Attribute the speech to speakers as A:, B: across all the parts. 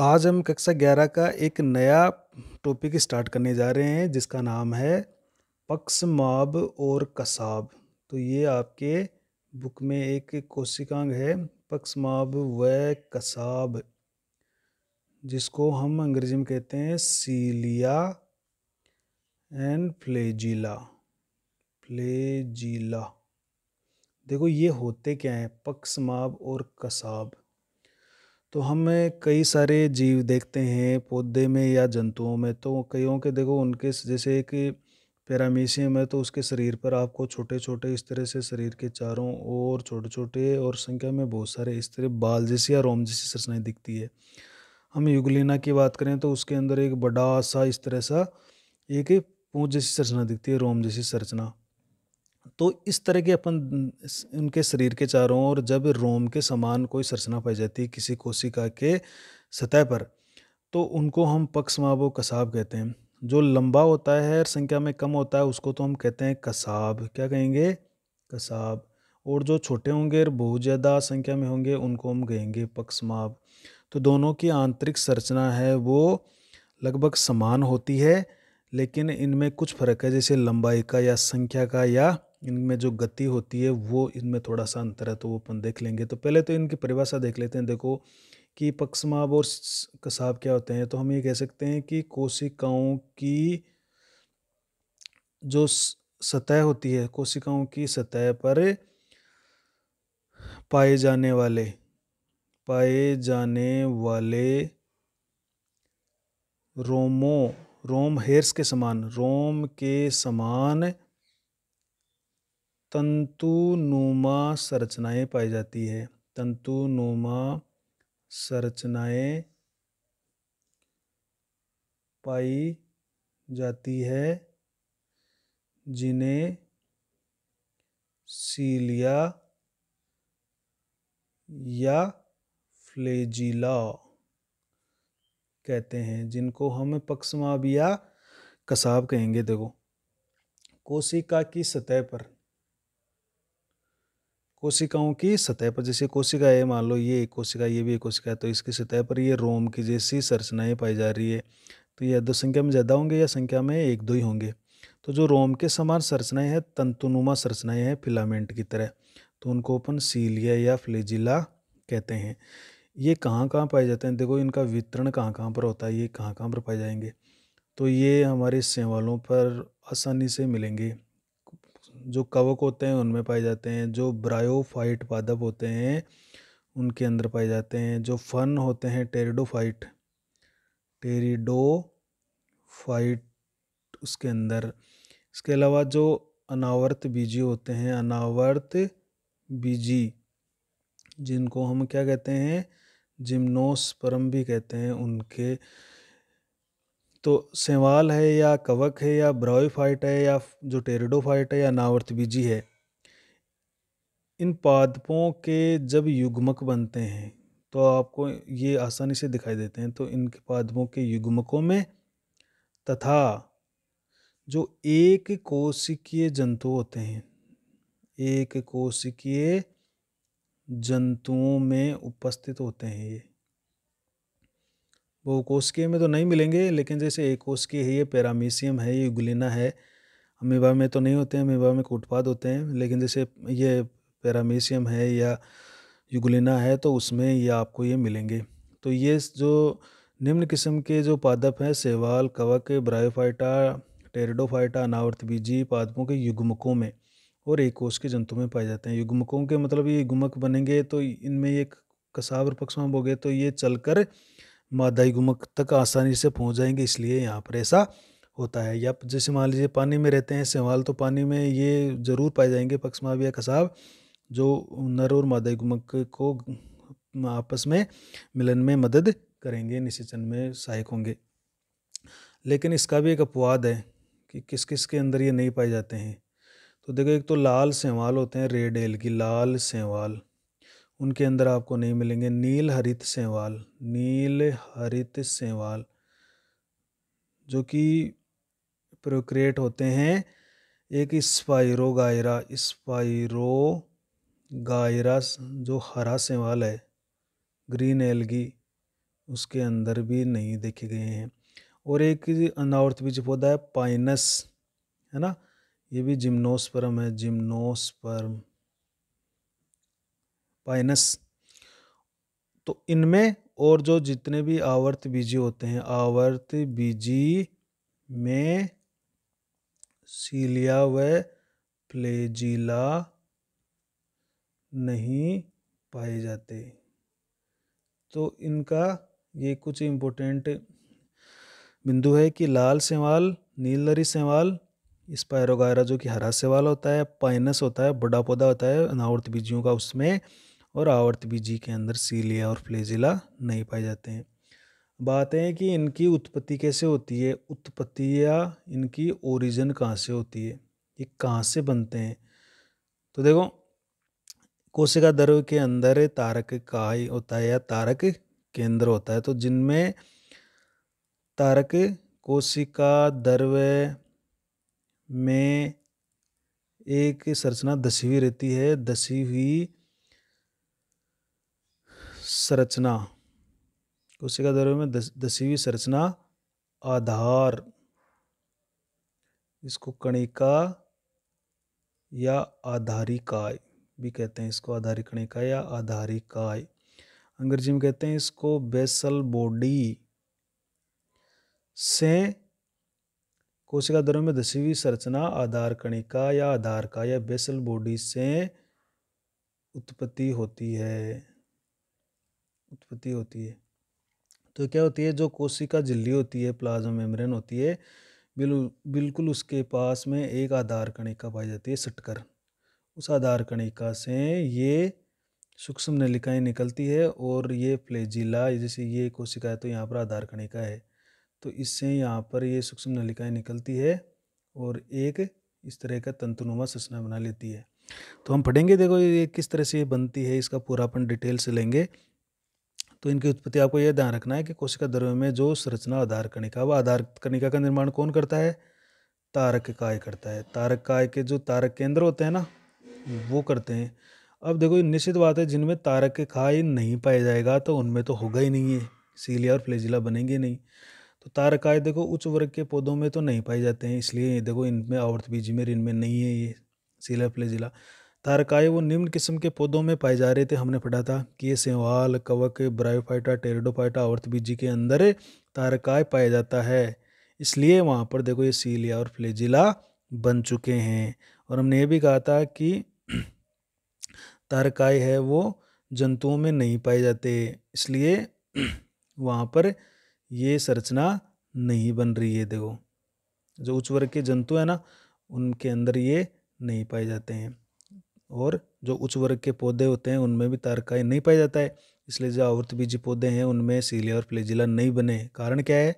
A: आज हम कक्षा ग्यारह का एक नया टॉपिक स्टार्ट करने जा रहे हैं जिसका नाम है माब और कसाब तो ये आपके बुक में एक कोशिकांग है माब व कसाब जिसको हम अंग्रेजी में कहते हैं सीलिया एंड फ्लेजिला फ्लेजिला देखो ये होते क्या हैं माब और कसाब तो हम कई सारे जीव देखते हैं पौधे में या जंतुओं में तो कईयों के देखो उनके जैसे एक पैरामीशियम है तो उसके शरीर पर आपको छोटे छोटे इस तरह से शरीर के चारों ओर छोटे छोटे और संख्या में बहुत सारे इस तरह बाल जैसी या रोम जैसी संरचनाएं दिखती है हम युगलिना की बात करें तो उसके अंदर एक बड़ा सा इस तरह सा एक पूंछ जैसी संरचना दिखती है रोम जैसी संरचना तो इस तरह के अपन उनके शरीर के चारों और जब रोम के समान कोई सरसना पाई जाती है किसी कोशिका के सतह पर तो उनको हम पक्षमावो कसाब कहते हैं जो लंबा होता है और संख्या में कम होता है उसको तो हम कहते हैं कसाब क्या कहेंगे कसाब और जो छोटे होंगे और बहुत ज़्यादा संख्या में होंगे उनको हम कहेंगे पक्षमाव तो दोनों की आंतरिक संरचना है वो लगभग समान होती है लेकिन इनमें कुछ फर्क है जैसे लंबाई का या संख्या का या इनमें जो गति होती है वो इनमें थोड़ा सा अंतर है तो वो अपन देख लेंगे तो पहले तो इनकी परिभाषा देख लेते हैं देखो कि पक्षमाभ और कसाब क्या होते हैं तो हम ये कह सकते हैं कि कोशिकाओं की जो सतह होती है कोशिकाओं की सतह पर पाए जाने वाले पाए जाने वाले रोमो रोम हेयर्स के समान रोम के समान तंतुनुमा संरचनाएं पाई जाती है तंतुनुमा संरचनाएं पाई जाती है जिन्हें सीलिया या फ्लेजिला कहते हैं जिनको हम पक्षमाब या कसाब कहेंगे देखो कोशिका की सतह पर कोशिकाओं की सतह पर जैसे कोशिका है मान लो ये एक कोशिका ये भी एक कोशिका है तो इसकी सतह पर ये रोम की जैसी संरचनाएँ पाई जा रही है तो ये दो संख्या में ज़्यादा होंगे या संख्या में एक दो ही होंगे तो जो रोम के समान संरचनाएँ हैं तंतुनुमा संरचनाएँ हैं फिलामेंट की तरह तो उनको अपन सीलिया या फ्लेजिला कहते हैं ये कहाँ कहाँ पाए जाते हैं देखो इनका वितरण कहाँ कहाँ पर होता है ये कहाँ कहाँ पर पाए जाएंगे तो ये हमारे सेवालों पर आसानी से मिलेंगे जो कवक होते हैं उनमें पाए जाते हैं जो ब्रायोफाइट पादप होते हैं उनके अंदर पाए जाते हैं जो फन होते हैं टेरिडोफाइट फाइट उसके अंदर इसके अलावा जो अनावर्त बीजी होते हैं अनावर्त बीजी जिनको हम क्या कहते हैं जिम्नोस्परम भी कहते हैं उनके तो सेवाल है या कवक है या ब्रॉयफाइट है या जो टेरिडोफाइट है या नावर्थ बीजी है इन पादपों के जब युग्मक बनते हैं तो आपको ये आसानी से दिखाई देते हैं तो इनके पादपों के युग्मकों में तथा जो एक कोशिकीय जंतु होते हैं एक कोशिकीय जंतुओं में उपस्थित होते हैं ये बहुकोशिकीय में तो नहीं मिलेंगे लेकिन जैसे एक कोशिकीय है ये पैरामीशियम है ये गुलिना है अमीबा में तो नहीं होते हैं अमीबा में कोटपाद होते हैं लेकिन जैसे ये पैरामीशियम है या युगलिना है तो उसमें ये आपको ये मिलेंगे तो ये जो निम्न किस्म के जो पादप हैं सेवाल कवक ब्रायोफाइटा टेरिडोफाइटा अनावर्थ बीजी पादपों के युग्मकों में और एक कोश के जंतु में पाए जाते हैं युग्मकों के मतलब ये युग्मक बनेंगे तो इनमें ये कसाव और पक्षमाभ हो गए तो ये चलकर मादाई गुमक तक आसानी से पहुंच जाएंगे इसलिए यहाँ पर ऐसा होता है या जैसे मान लीजिए पानी में रहते हैं सेवाल तो पानी में ये ज़रूर पाए जाएंगे पक्षमाव या कसाब जो नर और मादाई गुमक को आपस में मिलन में मदद करेंगे निशेचन में सहायक होंगे लेकिन इसका भी एक अपवाद है कि किस किस के अंदर ये नहीं पाए जाते हैं तो देखो एक तो लाल सेवाल होते हैं रेड एल की लाल सेवाल उनके अंदर आपको नहीं मिलेंगे नील हरित सेवाल नील हरित सेवाल जो कि प्रोक्रिएट होते हैं एक स्पाइरो गायरा स्पाइरो गायरा जो हरा सेवाल है ग्रीन एलगी उसके अंदर भी नहीं देखे गए हैं और एक अनावर्त बीज पौधा है पाइनस है ना ये भी जिम्नोस्पर्म है जिम्नोस्पर्म पाइनस तो इनमें और जो जितने भी आवर्त बीजी होते हैं आवर्त बीजी में सीलिया व प्लेजिला नहीं पाए जाते तो इनका ये कुछ इम्पोर्टेंट बिंदु है कि लाल सेवाल नीलरी सेवाल स्पायरोगायरा जो कि हरा सेवाल होता है पाइनस होता है बड़ा पौधा होता है अनावर्त बीजियों का उसमें और आवर्त बीजी के अंदर सीलिया और फ्लेजिला नहीं पाए जाते हैं बात है कि इनकी उत्पत्ति कैसे होती है उत्पत्ति या इनकी ओरिजिन कहाँ से होती है ये कहाँ से बनते हैं तो देखो कोशिका दर्व के अंदर तारक काय होता है या तारक केंद्र होता है तो जिनमें तारक कोशिका दर्व में एक संरचना दसी हुई रहती है दसी हुई संरचना कोशिका द्रव्य में दस, दसवीं संरचना आधार इसको कणिका या आधारिकाय भी कहते हैं इसको आधारिक कणिका या आधारिकाय अंग्रेजी में कहते हैं इसको बेसल बॉडी से कोशिका द्रव्य में दसवीं संरचना आधार कणिका या आधार का या बेसल बॉडी से उत्पत्ति होती है उत्पत्ति होती है तो क्या होती है जो कोशिका झिल्ली होती है प्लाज्मा मेम्ब्रेन होती है बिल्कुल उसके पास में एक आधार कणिका पाई जाती है सटकर उस आधार कणिका से ये सूक्ष्म नलिकाएं निकलती है और ये फ्लेजिला जैसे ये कोशिका है तो यहाँ पर आधार कणिका है तो इससे यहाँ पर ये सूक्ष्म नलिकाएं निकलती है और एक इस तरह का तंतुनुमा ससना बना लेती है तो हम पढ़ेंगे देखो ये किस तरह से ये बनती है इसका पूरा अपन डिटेल से लेंगे तो इनकी उत्पत्ति आपको यह ध्यान रखना है कि कोशिका द्रव्य में जो संरचना आधार कणिका व आधार कणिका का निर्माण कौन करता है तारक काय करता है तारक काय के जो तारक केंद्र होते हैं ना वो करते हैं अब देखो निश्चित बात है जिनमें तारक काय नहीं पाया जाएगा तो उनमें तो होगा ही नहीं है सीलिया और फ्लेजिला बनेंगे नहीं तो तारकाय देखो उच्च वर्ग के पौधों में तो नहीं पाए जाते हैं इसलिए देखो इनमें आवर्त बीज में इनमें नहीं है ये सीला फ्लेजिला तारकाए वो निम्न किस्म के पौधों में पाए जा रहे थे हमने पढ़ा था कि ये सेवाल कवक ब्रायोफाइटा टेरिडोफाइटा और बीजी के अंदर तारकाए पाया जाता है इसलिए वहाँ पर देखो ये सीलिया और फ्लेजिला बन चुके हैं और हमने ये भी कहा था कि तारकाए है वो जंतुओं में नहीं पाए जाते इसलिए वहाँ पर ये संरचना नहीं बन रही है देखो जो उच्च वर्ग के जंतु है ना उनके अंदर ये नहीं पाए जाते हैं और जो उच्च वर्ग के पौधे होते हैं उनमें भी तारकाई नहीं पाया जाता है इसलिए जो आवृत बीजी पौधे हैं उनमें सीलिया और फ्लेजिला नहीं बने कारण क्या है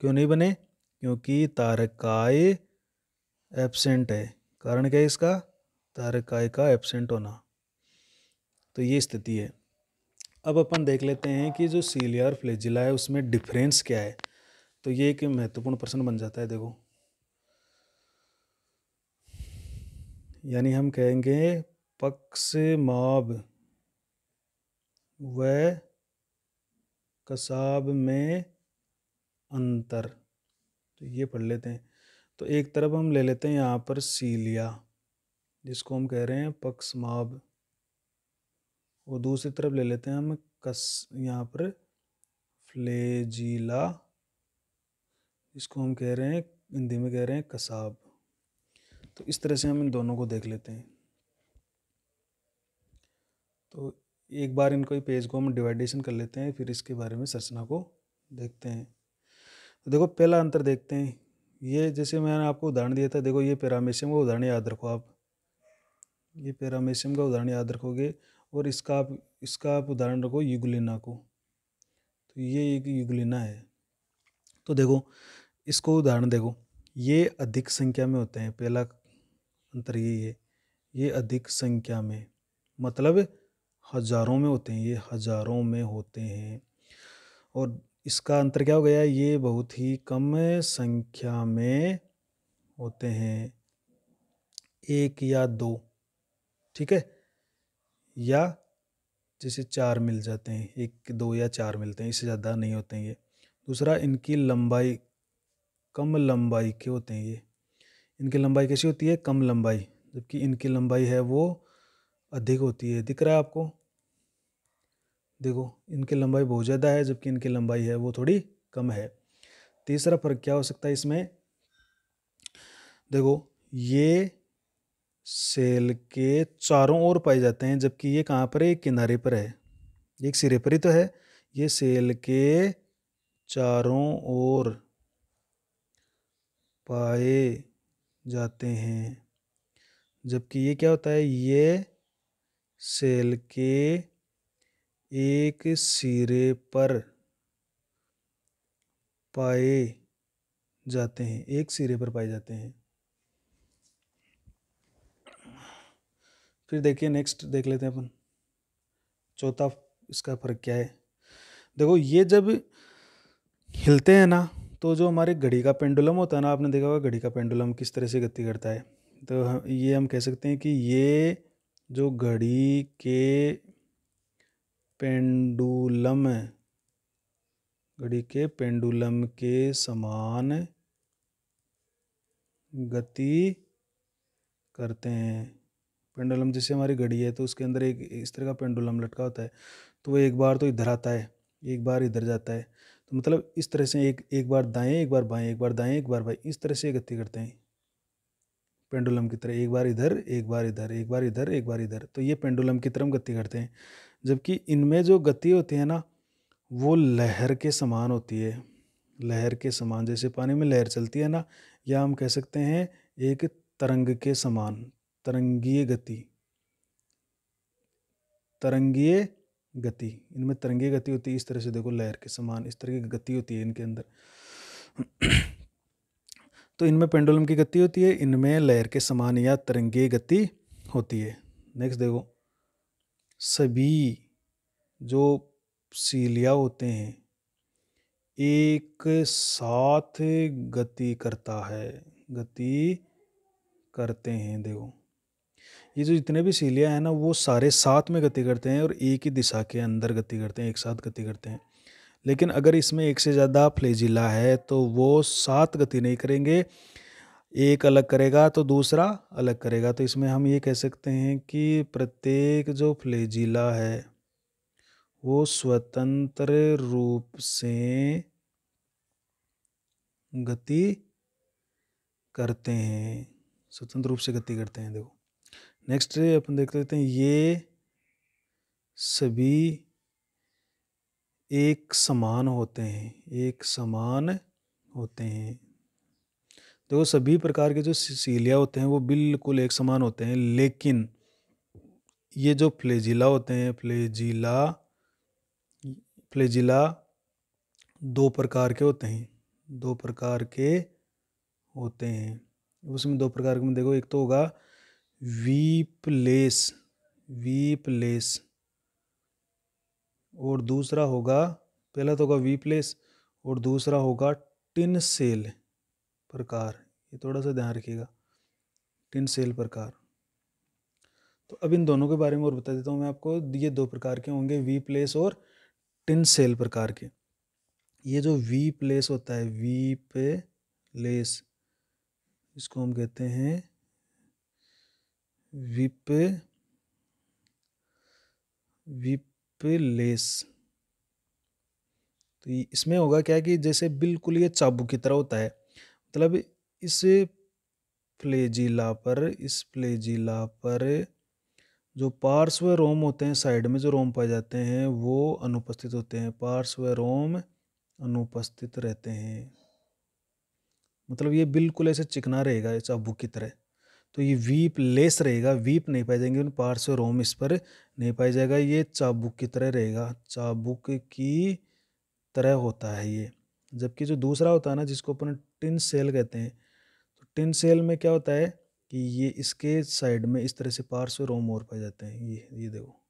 A: क्यों नहीं बने क्योंकि तारकाय एबसेंट है कारण क्या है इसका तारकाय का एबसेंट होना तो ये स्थिति है अब अपन देख लेते हैं कि जो सीलिया और फ्लेजिला है उसमें डिफरेंस क्या है तो ये एक महत्वपूर्ण प्रश्न बन जाता है देखो यानी हम कहेंगे पक्समाव व कसाब में अंतर तो ये पढ़ लेते हैं तो एक तरफ हम ले लेते हैं यहाँ पर सीलिया जिसको हम कह रहे हैं पक्समाब और दूसरी तरफ ले लेते हैं हम कस यहाँ पर फ्लेजीला इसको हम कह रहे हैं हिंदी में कह रहे हैं कसाब तो इस तरह से हम इन दोनों को देख लेते हैं तो एक बार इनको पेज को हम डिवाइडेशन कर लेते हैं फिर इसके बारे में संरचना को देखते हैं तो देखो पहला अंतर देखते हैं ये जैसे मैंने आपको उदाहरण दिया था देखो ये पैरामेशियम का उदाहरण याद रखो आप ये पैरामेशियम का उदाहरण याद रखोगे और इसका आप इसका आप उदाहरण रखो युगलिना को तो ये एक युगलिना है तो देखो इसको उदाहरण देखो ये अधिक संख्या में होते हैं पहला अंतर यही है ये अधिक संख्या में मतलब हज़ारों में होते हैं ये हज़ारों में होते हैं और इसका अंतर क्या हो गया ये बहुत ही कम संख्या में होते हैं एक या दो ठीक है या जैसे चार मिल जाते हैं एक दो या चार मिलते हैं इससे ज़्यादा नहीं होते हैं ये दूसरा इनकी लंबाई कम लंबाई के होते हैं ये इनकी लंबाई कैसी होती है कम लंबाई जबकि इनकी लंबाई है वो अधिक होती है दिख रहा है आपको देखो इनकी लंबाई बहुत ज़्यादा है जबकि इनकी लंबाई है वो थोड़ी कम है तीसरा फर्क क्या हो सकता है इसमें देखो ये सेल के चारों ओर पाए जाते हैं जबकि ये कहाँ पर है एक किनारे पर है एक सिरे पर ही तो है ये सेल के चारों ओर पाए जाते हैं जबकि ये क्या होता है ये सेल के एक सिरे पर पाए जाते हैं एक सिरे पर पाए जाते हैं फिर देखिए नेक्स्ट देख लेते हैं अपन चौथा इसका फर्क क्या है देखो ये जब हिलते हैं ना तो जो हमारे घड़ी का पेंडुलम होता है ना आपने देखा होगा घड़ी का पेंडुलम किस तरह से गति करता है तो ये हम कह सकते हैं कि ये जो घड़ी के पेंडुलम घड़ी के पेंडुलम के समान गति करते हैं पेंडुलम जैसे हमारी घड़ी है तो उसके अंदर एक इस तरह का पेंडुलम लटका होता है तो वो एक बार तो इधर आता है एक बार इधर जाता है तो मतलब इस तरह से एक एक बार दाएं एक बार बाएं एक बार दाएं एक बार बाएं इस तरह से गति करते हैं पेंडुलम की तरह एक बार इधर एक बार इधर एक बार इधर एक बार इधर तो ये पेंडुलम की तरह गति करते हैं जबकि इनमें जो गति होती है ना वो लहर के समान होती है लहर के समान जैसे पानी में लहर चलती है ना या हम कह सकते हैं एक तरंग के समान तरंगीय गति तरंगीय गति इनमें तरंगीय गति होती है इस तरह से देखो लहर के समान इस तरह की गति होती है इनके अंदर तो इनमें पेंडुलम की गति होती है इनमें लहर के समान या तरंगे गति होती है नेक्स्ट देखो सभी जो सीलिया होते हैं एक साथ गति करता है गति करते हैं देखो ये जो जितने भी सीलिया हैं ना वो सारे साथ में गति करते हैं और एक ही दिशा के अंदर गति करते हैं एक साथ गति करते हैं लेकिन अगर इसमें एक से ज़्यादा फ्लेजिला है तो वो सात गति नहीं करेंगे एक अलग करेगा तो दूसरा अलग करेगा तो इसमें हम ये कह सकते हैं कि प्रत्येक जो फ्लेजिला है वो स्वतंत्र रूप से गति करते हैं स्वतंत्र रूप से गति करते हैं देखो नेक्स्ट अपन देख लेते हैं ये सभी एक समान होते हैं एक समान होते हैं देखो सभी प्रकार के जो सीलिया होते हैं वो बिल्कुल एक समान होते हैं लेकिन ये जो फ्लेजिला होते हैं फ्लेजिला फ्लेजिला दो प्रकार के होते हैं दो प्रकार के होते हैं उसमें दो प्रकार के में देखो एक तो होगा वीपलेस वीपलेस और दूसरा होगा पहला तो होगा वी प्लेस और दूसरा होगा टिन सेल प्रकार ये थोड़ा सा ध्यान रखिएगा टिन सेल प्रकार तो अब इन दोनों के बारे में और बता देता हूँ मैं आपको ये दो प्रकार के होंगे वी प्लेस और टिन सेल प्रकार के ये जो वी प्लेस होता है वी पे लेस इसको हम कहते हैं वी पे वी प्लेस तो इसमें होगा क्या कि जैसे बिल्कुल ये चाबू की तरह होता है मतलब इस फ्लेजिला पर इस फ्लेजिला पर जो पार्श्व रोम होते हैं साइड में जो रोम पाए जाते हैं वो अनुपस्थित होते हैं पार्श्व रोम अनुपस्थित रहते हैं मतलब ये बिल्कुल ऐसे चिकना रहेगा चाबू की तरह तो ये वीप लेस रहेगा वीप नहीं पाए जाएंगे उन से रोम इस पर नहीं पाया जाएगा ये चाबुक की तरह रहेगा चाबुक की तरह होता है ये जबकि जो दूसरा होता है ना जिसको अपन टिन सेल कहते हैं तो टिन सेल में क्या होता है कि ये इसके साइड में इस तरह से पार्श्व रोम और पाए जाते हैं ये ये देखो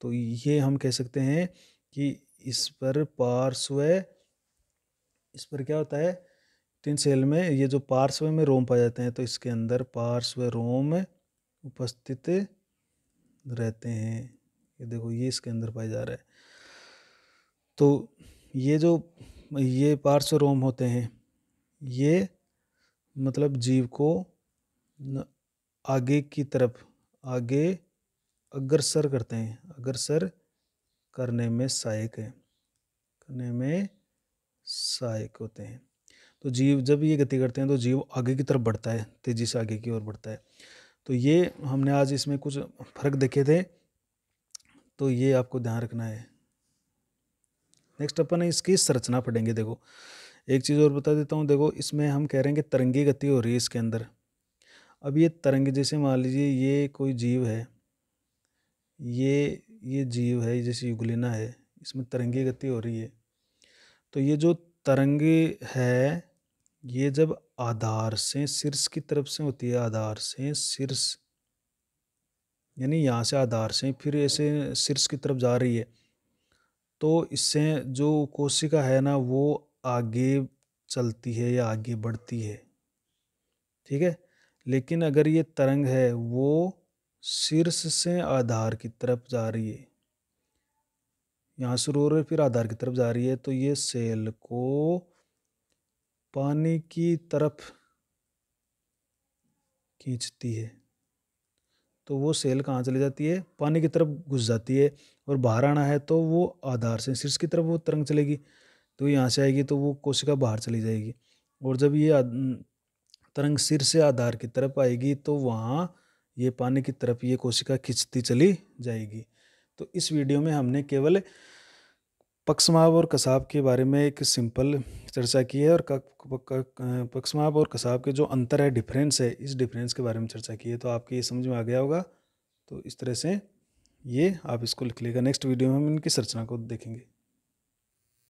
A: तो ये हम कह सकते हैं कि इस पर पार्श्व इस पर क्या होता है तीन सेल में ये जो पार्श्व में रोम पाए जाते हैं तो इसके अंदर पार्श्व रोम उपस्थित रहते हैं ये देखो ये इसके अंदर पाया जा रहा है तो ये जो ये पार्श्व रोम होते हैं ये मतलब जीव को आगे की तरफ आगे अग्रसर करते हैं अग्रसर करने में सहायक है करने में सहायक होते हैं तो जीव जब ये गति करते हैं तो जीव आगे की तरफ बढ़ता है तेज़ी से आगे की ओर बढ़ता है तो ये हमने आज इसमें कुछ फ़र्क देखे थे तो ये आपको ध्यान रखना है नेक्स्ट अपन इसकी संरचना पढ़ेंगे देखो एक चीज़ और बता देता हूँ देखो इसमें हम कह रहे हैं कि तरंगी गति हो रही है इसके अंदर अब ये तरंग जैसे मान लीजिए ये कोई जीव है ये ये जीव है जैसे युगलिना है इसमें तरंगी गति हो रही है तो ये जो तरंग है ये जब आधार से शीर्ष की तरफ से होती है आधार से शीर्ष यानी यहाँ से आधार से फिर ऐसे शीर्ष की तरफ जा रही है तो इससे जो कोशिका है ना वो आगे चलती है या आगे बढ़ती है ठीक है लेकिन अगर ये तरंग है वो शीर्ष से आधार की तरफ जा रही है यहाँ शुरू हो रही है फिर आधार की तरफ जा रही है तो ये सेल को पानी की तरफ खींचती है तो वो सेल कहाँ चली जाती है पानी की तरफ घुस जाती है और बाहर आना है तो वो आधार से शीर्ष की तरफ वो तरंग चलेगी तो यहाँ से आएगी तो वो कोशिका बाहर चली जाएगी और जब ये तरंग सिर से आधार की तरफ आएगी तो वहाँ ये पानी की तरफ ये कोशिका खिंचती चली जाएगी तो इस वीडियो में हमने केवल पक्षमाव और कसाब के बारे में एक सिंपल चर्चा की है और पक्षमाव और कसाब के जो अंतर है डिफरेंस है इस डिफरेंस के बारे में चर्चा की है तो आपके ये समझ में आ गया होगा तो इस तरह से ये आप इसको लिख लेगा नेक्स्ट वीडियो में हम इनकी संरचना को देखेंगे